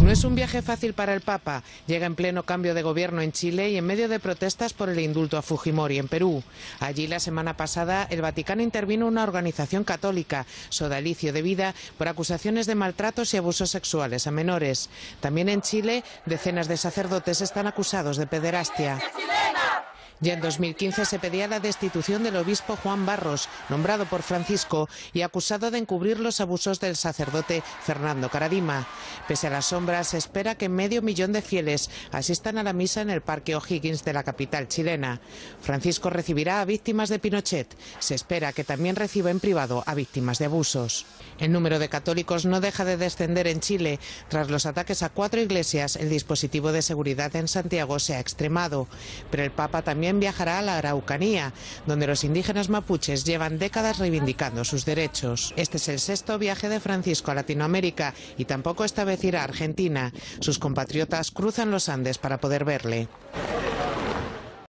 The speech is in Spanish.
No es un viaje fácil para el Papa. Llega en pleno cambio de gobierno en Chile y en medio de protestas por el indulto a Fujimori en Perú. Allí la semana pasada el Vaticano intervino una organización católica, Sodalicio de Vida, por acusaciones de maltratos y abusos sexuales a menores. También en Chile, decenas de sacerdotes están acusados de pederastia. Ya en 2015 se pedía la destitución del obispo Juan Barros, nombrado por Francisco y acusado de encubrir los abusos del sacerdote Fernando Caradima. Pese a las sombras, se espera que medio millón de fieles asistan a la misa en el Parque O'Higgins de la capital chilena. Francisco recibirá a víctimas de Pinochet. Se espera que también reciba en privado a víctimas de abusos. El número de católicos no deja de descender en Chile. Tras los ataques a cuatro iglesias, el dispositivo de seguridad en Santiago se ha extremado. Pero el Papa también viajará a la Araucanía, donde los indígenas mapuches llevan décadas reivindicando sus derechos. Este es el sexto viaje de Francisco a Latinoamérica y tampoco esta vez irá a Argentina. Sus compatriotas cruzan los Andes para poder verle.